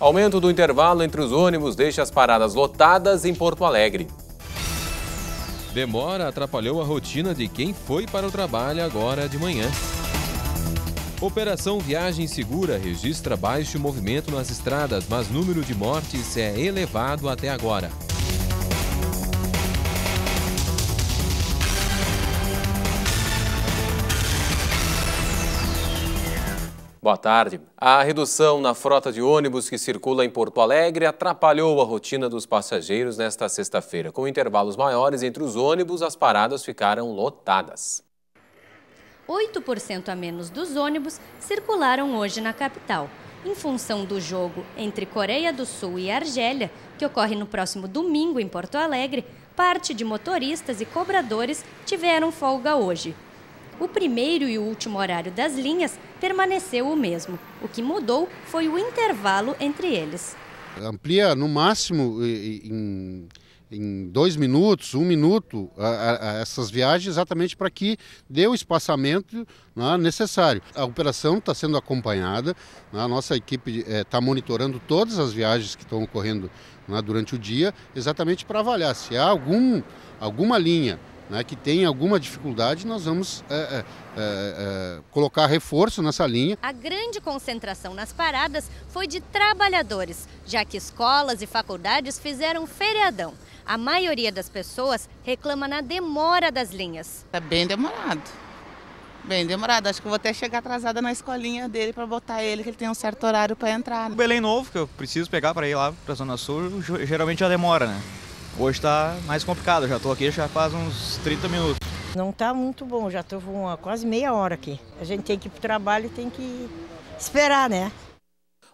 Aumento do intervalo entre os ônibus deixa as paradas lotadas em Porto Alegre. Demora atrapalhou a rotina de quem foi para o trabalho agora de manhã. Operação Viagem Segura registra baixo movimento nas estradas, mas número de mortes é elevado até agora. Boa tarde. A redução na frota de ônibus que circula em Porto Alegre atrapalhou a rotina dos passageiros nesta sexta-feira. Com intervalos maiores entre os ônibus, as paradas ficaram lotadas. 8% a menos dos ônibus circularam hoje na capital, em função do jogo entre Coreia do Sul e Argélia, que ocorre no próximo domingo em Porto Alegre. Parte de motoristas e cobradores tiveram folga hoje o primeiro e o último horário das linhas permaneceu o mesmo. O que mudou foi o intervalo entre eles. Amplia no máximo em em dois minutos, um minuto, a, a, a essas viagens, exatamente para que dê o espaçamento né, necessário. A operação está sendo acompanhada, né, a nossa equipe está eh, é, monitorando todas as viagens que estão ocorrendo né, durante o dia, exatamente para avaliar se há algum, alguma linha né, que tem alguma dificuldade, nós vamos é, é, é, é, colocar reforço nessa linha. A grande concentração nas paradas foi de trabalhadores, já que escolas e faculdades fizeram feriadão. A maioria das pessoas reclama na demora das linhas. Está bem demorado. Bem demorado, acho que vou até chegar atrasada na escolinha dele para botar ele, que ele tem um certo horário para entrar. Né? O Belém Novo, que eu preciso pegar para ir lá para a Zona Sul, geralmente já demora, né? Hoje está mais complicado, já estou aqui já faz uns 30 minutos. Não está muito bom, já estou quase meia hora aqui. A gente tem que ir para o trabalho e tem que esperar, né?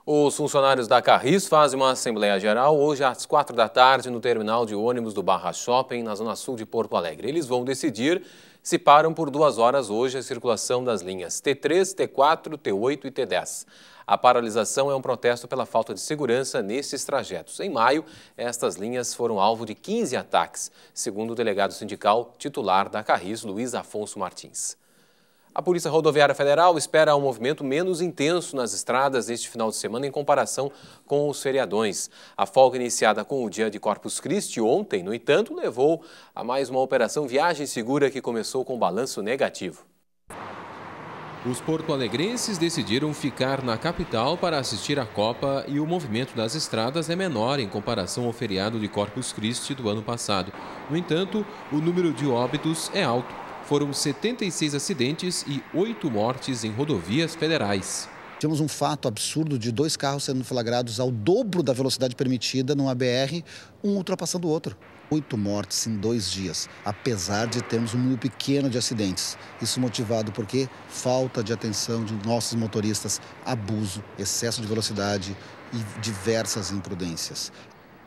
Os funcionários da Carris fazem uma Assembleia Geral hoje às quatro da tarde no terminal de ônibus do Barra Shopping, na zona sul de Porto Alegre. Eles vão decidir se param por duas horas hoje a circulação das linhas T3, T4, T8 e T10. A paralisação é um protesto pela falta de segurança nesses trajetos. Em maio, estas linhas foram alvo de 15 ataques, segundo o delegado sindical titular da Carris, Luiz Afonso Martins. A Polícia Rodoviária Federal espera um movimento menos intenso nas estradas neste final de semana em comparação com os feriadões. A folga iniciada com o dia de Corpus Christi ontem, no entanto, levou a mais uma operação Viagem Segura que começou com balanço negativo. Os porto-alegrenses decidiram ficar na capital para assistir a Copa e o movimento das estradas é menor em comparação ao feriado de Corpus Christi do ano passado. No entanto, o número de óbitos é alto foram 76 acidentes e 8 mortes em rodovias federais. Tivemos um fato absurdo de dois carros sendo flagrados ao dobro da velocidade permitida numa BR, um ultrapassando o outro. Oito mortes em dois dias, apesar de termos um número pequeno de acidentes. Isso motivado por quê? Falta de atenção de nossos motoristas, abuso, excesso de velocidade e diversas imprudências.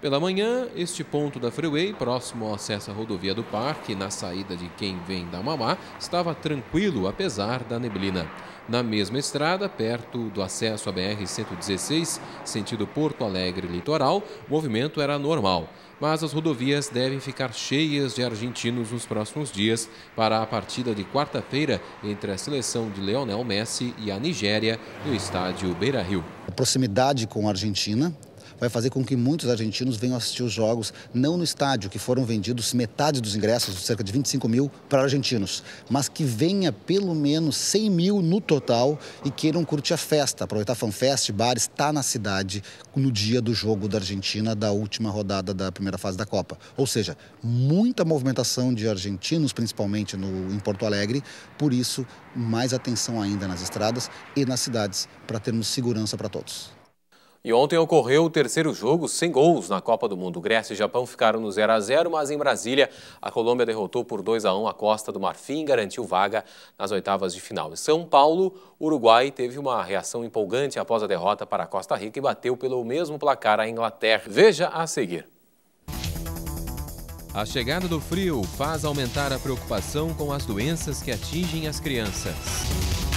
Pela manhã, este ponto da freeway, próximo ao acesso à rodovia do parque, na saída de quem vem da Mamá, estava tranquilo apesar da neblina. Na mesma estrada, perto do acesso à BR-116, sentido Porto Alegre Litoral, o movimento era normal. Mas as rodovias devem ficar cheias de argentinos nos próximos dias para a partida de quarta-feira entre a seleção de Leonel Messi e a Nigéria no estádio Beira-Rio. A proximidade com a Argentina vai fazer com que muitos argentinos venham assistir os jogos não no estádio, que foram vendidos metade dos ingressos, cerca de 25 mil, para argentinos, mas que venha pelo menos 100 mil no total e queiram curtir a festa, aproveitar a FanFest, bar, está na cidade no dia do jogo da Argentina da última rodada da primeira fase da Copa. Ou seja, muita movimentação de argentinos, principalmente no, em Porto Alegre, por isso mais atenção ainda nas estradas e nas cidades para termos segurança para todos. E ontem ocorreu o terceiro jogo sem gols na Copa do Mundo. Grécia e Japão ficaram no 0 a 0, mas em Brasília a Colômbia derrotou por 2 a 1 a Costa do Marfim e garantiu vaga nas oitavas de final. Em São Paulo, Uruguai teve uma reação empolgante após a derrota para a Costa Rica e bateu pelo mesmo placar a Inglaterra. Veja a seguir. A chegada do frio faz aumentar a preocupação com as doenças que atingem as crianças.